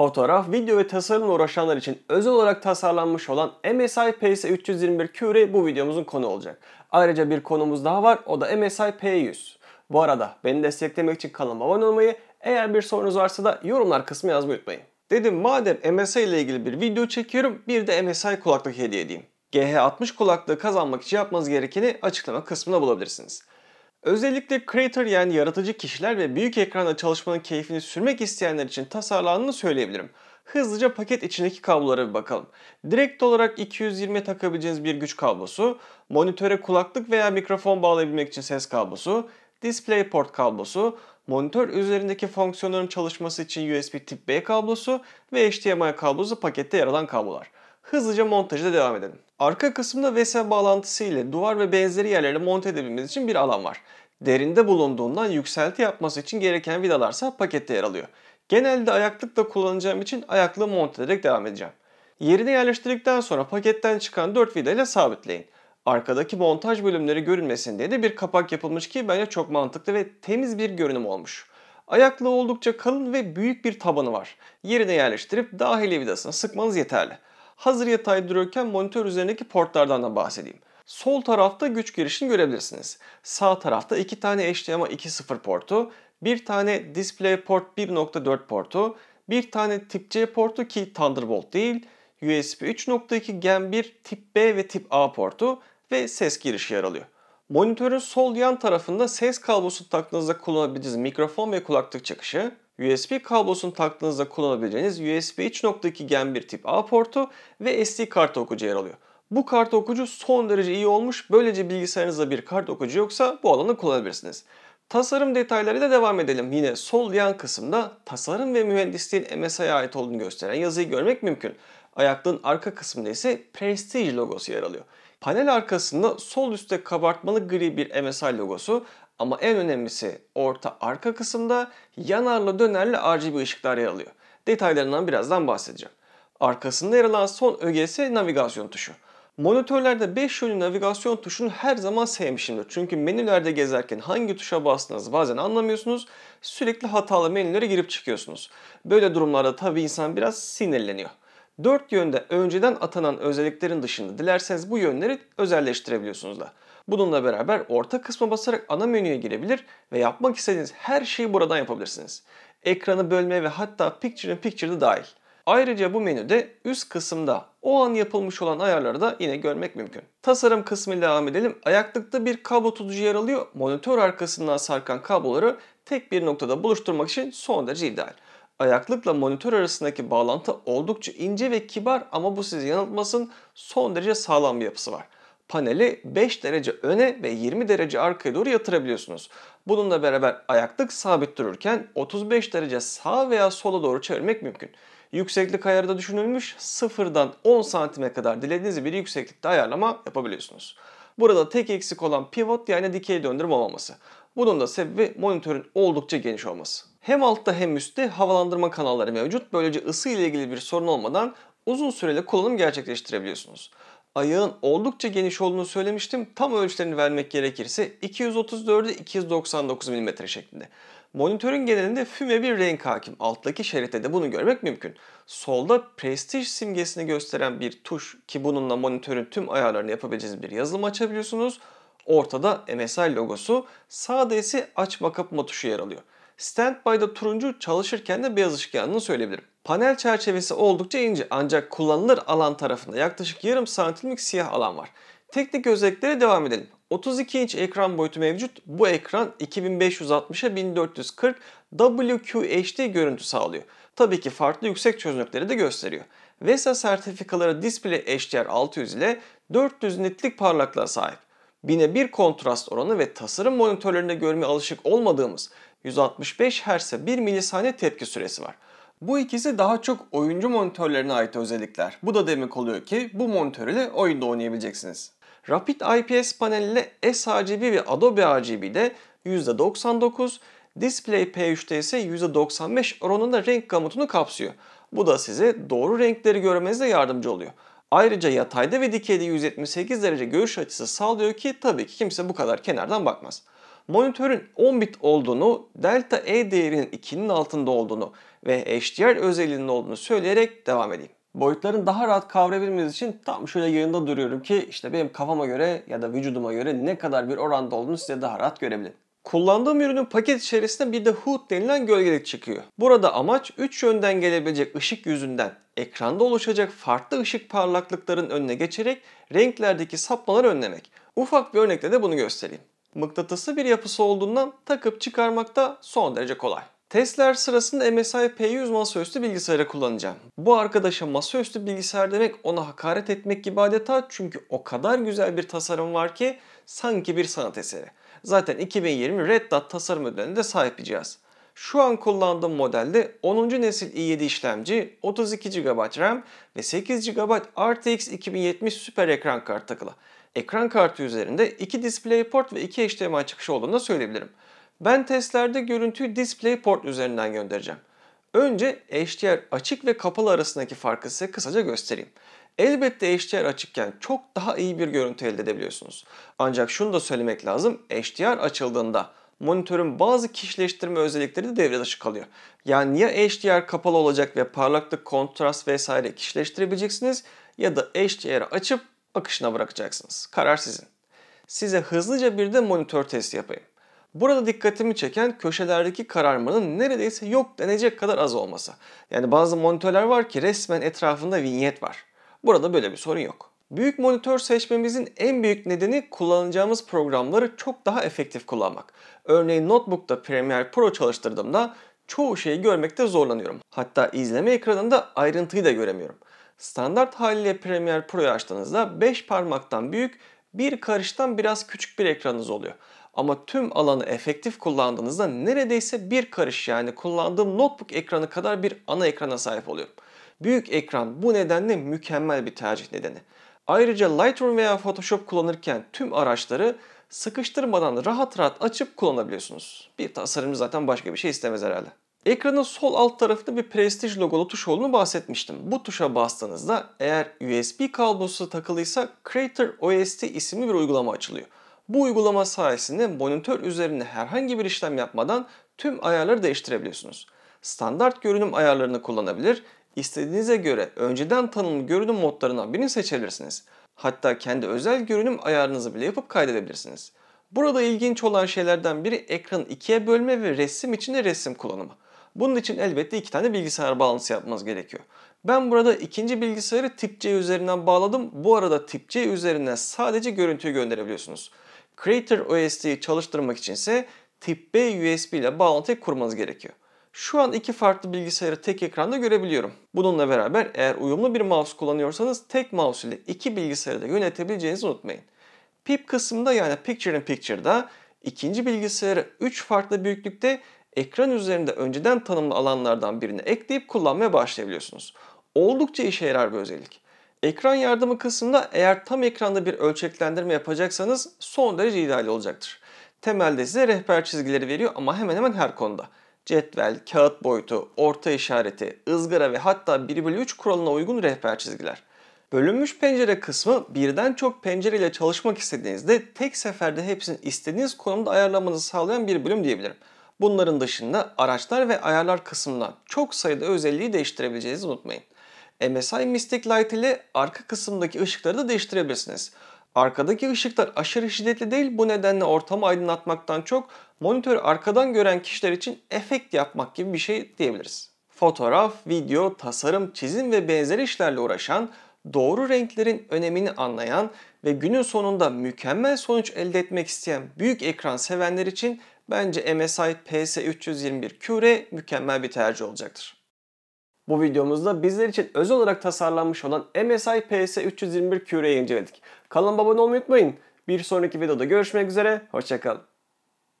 Fotoğraf, video ve tasarımla uğraşanlar için özel olarak tasarlanmış olan MSI PS321 Cure bu videomuzun konu olacak. Ayrıca bir konumuz daha var o da MSI P100. Bu arada beni desteklemek için kanalıma abone olmayı, eğer bir sorunuz varsa da yorumlar kısmı yazmayı unutmayın. Dedim madem MSI ile ilgili bir video çekiyorum bir de MSI kulaklık hediye edeyim. GH60 kulaklığı kazanmak için yapmanız gerekeni açıklama kısmında bulabilirsiniz. Özellikle creator yani yaratıcı kişiler ve büyük ekranda çalışmanın keyfini sürmek isteyenler için tasarlandığını söyleyebilirim. Hızlıca paket içindeki kablolara bir bakalım. Direkt olarak 220 takabileceğiniz bir güç kablosu, monitöre kulaklık veya mikrofon bağlayabilmek için ses kablosu, DisplayPort kablosu, monitör üzerindeki fonksiyonların çalışması için USB Tip-B kablosu ve HDMI kablosu pakette yer alan kablolar. Hızlıca montajda devam edelim. Arka kısımda VSM bağlantısı ile duvar ve benzeri yerlere monte edebilmemiz için bir alan var. Derinde bulunduğundan yükselti yapması için gereken vidalarsa pakette yer alıyor. Genelde ayaklıkla kullanacağım için ayaklığı monte ederek devam edeceğim. Yerine yerleştirdikten sonra paketten çıkan 4 vida ile sabitleyin. Arkadaki montaj bölümleri görünmesin diye de bir kapak yapılmış ki bence çok mantıklı ve temiz bir görünüm olmuş. Ayaklığı oldukça kalın ve büyük bir tabanı var. Yerine yerleştirip dahili vidasını sıkmanız yeterli. Hazır yatay duruyorken monitör üzerindeki portlardan da bahsedeyim. Sol tarafta güç girişini görebilirsiniz. Sağ tarafta iki tane HDMI 2.0 portu, bir tane DisplayPort 1.4 portu, bir tane tip C portu ki Thunderbolt değil, USB 3.2 Gen 1 tip B ve tip A portu ve ses girişi yer alıyor. Monitörün sol yan tarafında ses kablosu taktığınızda kullanabileceğiniz mikrofon ve kulaklık çıkışı, USB kablosunu taktığınızda kullanabileceğiniz USB 3.2 Gen 1 tip A portu ve SD kart okuyucu yer alıyor. Bu kart okuyucu son derece iyi olmuş. Böylece bilgisayarınızda bir kart okuyucu yoksa bu alanı kullanabilirsiniz. Tasarım detaylarıyla devam edelim. Yine sol yan kısımda tasarım ve mühendisliğin MSI'ye ait olduğunu gösteren yazıyı görmek mümkün. Ayaklığın arka kısmında ise Prestige logosu yer alıyor. Panel arkasında sol üstte kabartmalı gri bir MSI logosu, ama en önemlisi orta arka kısımda yanarlı dönerli RGB ışıklar yer alıyor. Detaylarından birazdan bahsedeceğim. Arkasında yer alan son ögesi navigasyon tuşu. Monitörlerde 5 yönlü navigasyon tuşunu her zaman sevmişimdir. Çünkü menülerde gezerken hangi tuşa bastığınızı bazen anlamıyorsunuz. Sürekli hatalı menülere girip çıkıyorsunuz. Böyle durumlarda tabii insan biraz sinirleniyor. 4 yönde önceden atanan özelliklerin dışında dilerseniz bu yönleri özelleştirebiliyorsunuz da. Bununla beraber orta kısma basarak ana menüye girebilir ve yapmak istediğiniz her şeyi buradan yapabilirsiniz. Ekranı bölme ve hatta Picture in Picture de dahil. Ayrıca bu menüde üst kısımda o an yapılmış olan ayarları da yine görmek mümkün. Tasarım kısmıyla devam edelim. Ayaklıkta bir kablo tutucu yer alıyor. Monitör arkasından sarkan kabloları tek bir noktada buluşturmak için son derece ideal. Ayaklıkla monitör arasındaki bağlantı oldukça ince ve kibar ama bu sizi yanıltmasın son derece sağlam bir yapısı var paneli 5 derece öne ve 20 derece arkaya doğru yatırabiliyorsunuz. Bununla beraber ayaklık sabit dururken 35 derece sağ veya sola doğru çevirmek mümkün. Yükseklik ayarı da düşünülmüş. 0'dan 10 santime kadar dilediğiniz bir yükseklikte ayarlama yapabiliyorsunuz. Burada tek eksik olan pivot yani dikey döndürme olmaması. Bunun da sebebi monitörün oldukça geniş olması. Hem altta hem üstte havalandırma kanalları mevcut. Böylece ısı ile ilgili bir sorun olmadan uzun süreli kullanım gerçekleştirebiliyorsunuz ayağın oldukça geniş olduğunu söylemiştim. Tam ölçülerini vermek gerekirse 234'e 299 mm şeklinde. Monitörün genelinde füme bir renk hakim. Alttaki şeritte de bunu görmek mümkün. Solda prestij simgesini gösteren bir tuş ki bununla monitörün tüm ayarlarını yapabileceğiniz bir yazılım açabiliyorsunuz. Ortada MSI logosu, sağda ise açma kapama tuşu yer alıyor. Standby'da turuncu çalışırken de beyaz ışık yandığını söyleyebilirim. Panel çerçevesi oldukça ince ancak kullanılır alan tarafında yaklaşık yarım santimlik siyah alan var. Teknik özelliklere devam edelim. 32 inç ekran boyutu mevcut. Bu ekran 2560'a 1440 WQHD görüntü sağlıyor. Tabii ki farklı yüksek çözünürlükleri de gösteriyor. VESA sertifikaları Display HDR 600 ile 400 nitlik parlaklığa sahip. 1000'e 1 kontrast oranı ve tasarım monitörlerinde görmeye alışık olmadığımız 165 Hz'e 1 milisaniye tepki süresi var. Bu ikisi daha çok oyuncu monitörlerine ait özellikler. Bu da demek oluyor ki bu monitör ile oyunda oynayabileceksiniz. Rapid IPS paneliyle sRGB ve Adobe RGB'de %99, Display P3'te ise %95 oranında renk gamutunu kapsıyor. Bu da size doğru renkleri görmenize yardımcı oluyor. Ayrıca yatayda ve dikeyde 178 derece görüş açısı sağlıyor ki tabii ki kimse bu kadar kenardan bakmaz. Monitörün 10 bit olduğunu, delta E değerinin 2'nin altında olduğunu, ve HDR özelliğinin olduğunu söyleyerek devam edeyim. Boyutların daha rahat kavrayabilmeniz için tam şöyle yayında duruyorum ki işte benim kafama göre ya da vücuduma göre ne kadar bir oranda olduğunu size daha rahat görebilin. Kullandığım ürünün paket içerisinde bir de hood denilen gölgelik çıkıyor. Burada amaç 3 yönden gelebilecek ışık yüzünden ekranda oluşacak farklı ışık parlaklıkların önüne geçerek renklerdeki sapmaları önlemek. Ufak bir örnekle de bunu göstereyim. Mıknatısı bir yapısı olduğundan takıp çıkarmak da son derece kolay. Testler sırasında MSI P100 masaüstü bilgisayarı kullanacağım. Bu arkadaşa masaüstü bilgisayar demek ona hakaret etmek gibi adeta çünkü o kadar güzel bir tasarım var ki sanki bir sanat eseri. Zaten 2020 Red Dot tasarım ödülüne de sahip bir cihaz. Şu an kullandığım modelde 10. nesil i7 işlemci, 32 GB RAM ve 8 GB RTX 2070 süper ekran kartı takılı. Ekran kartı üzerinde 2 DisplayPort ve 2 HDMI çıkışı olduğunu da söyleyebilirim. Ben testlerde görüntüyü DisplayPort üzerinden göndereceğim. Önce HDR açık ve kapalı arasındaki farkı size kısaca göstereyim. Elbette HDR açıkken çok daha iyi bir görüntü elde edebiliyorsunuz. Ancak şunu da söylemek lazım, HDR açıldığında monitörün bazı kişileştirme özellikleri de devre dışı kalıyor. Yani ya HDR kapalı olacak ve parlaklık, kontrast vesaire kişileştirebileceksiniz ya da HDR'ı açıp akışına bırakacaksınız. Karar sizin. Size hızlıca bir de monitör testi yapayım. Burada dikkatimi çeken köşelerdeki kararmanın neredeyse yok denecek kadar az olması. Yani bazı monitörler var ki resmen etrafında vinyet var. Burada böyle bir sorun yok. Büyük monitör seçmemizin en büyük nedeni kullanacağımız programları çok daha efektif kullanmak. Örneğin notebook'ta Premiere Pro çalıştırdığımda çoğu şeyi görmekte zorlanıyorum. Hatta izleme ekranında ayrıntıyı da göremiyorum. Standart haliyle Premiere Pro'yu açtığınızda 5 parmaktan büyük, bir karıştan biraz küçük bir ekranınız oluyor. Ama tüm alanı efektif kullandığınızda neredeyse bir karış yani kullandığım notebook ekranı kadar bir ana ekrana sahip oluyorum. Büyük ekran bu nedenle mükemmel bir tercih nedeni. Ayrıca Lightroom veya Photoshop kullanırken tüm araçları sıkıştırmadan rahat rahat açıp kullanabiliyorsunuz. Bir tasarımcı zaten başka bir şey istemez herhalde. Ekranın sol alt tarafında bir Prestige logolu tuş olduğunu bahsetmiştim. Bu tuşa bastığınızda eğer USB kablosu takılıysa Creator OST isimli bir uygulama açılıyor. Bu uygulama sayesinde monitör üzerinde herhangi bir işlem yapmadan tüm ayarları değiştirebiliyorsunuz. Standart görünüm ayarlarını kullanabilir, istediğinize göre önceden tanımlı görünüm modlarından birini seçebilirsiniz. Hatta kendi özel görünüm ayarınızı bile yapıp kaydedebilirsiniz. Burada ilginç olan şeylerden biri ekranı ikiye bölme ve resim içinde resim kullanımı. Bunun için elbette iki tane bilgisayar bağlantısı yapmanız gerekiyor. Ben burada ikinci bilgisayarı tip C üzerinden bağladım. Bu arada tip C üzerinden sadece görüntüyü gönderebiliyorsunuz. Creator OS'yi çalıştırmak için ise Tip B USB ile bağlantı kurmanız gerekiyor. Şu an iki farklı bilgisayarı tek ekranda görebiliyorum. Bununla beraber eğer uyumlu bir mouse kullanıyorsanız tek mouse ile iki bilgisayarı da yönetebileceğinizi unutmayın. PIP kısmında yani Picture in Picture'da ikinci bilgisayarı 3 farklı büyüklükte ekran üzerinde önceden tanımlı alanlardan birini ekleyip kullanmaya başlayabiliyorsunuz. Oldukça işe yarar bir özellik. Ekran yardımı kısmında eğer tam ekranda bir ölçeklendirme yapacaksanız son derece ideal olacaktır. Temelde size rehber çizgileri veriyor ama hemen hemen her konuda. Cetvel, kağıt boyutu, orta işareti, ızgara ve hatta 1 bölü 3 kuralına uygun rehber çizgiler. Bölünmüş pencere kısmı birden çok pencereyle çalışmak istediğinizde tek seferde hepsini istediğiniz konumda ayarlamanızı sağlayan bir bölüm diyebilirim. Bunların dışında araçlar ve ayarlar kısmına çok sayıda özelliği değiştirebileceğinizi unutmayın. MSI Mystic Light ile arka kısımdaki ışıkları da değiştirebilirsiniz. Arkadaki ışıklar aşırı şiddetli değil bu nedenle ortamı aydınlatmaktan çok monitör arkadan gören kişiler için efekt yapmak gibi bir şey diyebiliriz. Fotoğraf, video, tasarım, çizim ve benzeri işlerle uğraşan, doğru renklerin önemini anlayan ve günün sonunda mükemmel sonuç elde etmek isteyen büyük ekran sevenler için bence MSI PS321 Cure mükemmel bir tercih olacaktır. Bu videomuzda bizler için özel olarak tasarlanmış olan MSI PS321 qyu inceledik. Kanalıma abone olmayı unutmayın. Bir sonraki videoda görüşmek üzere, hoşçakalın.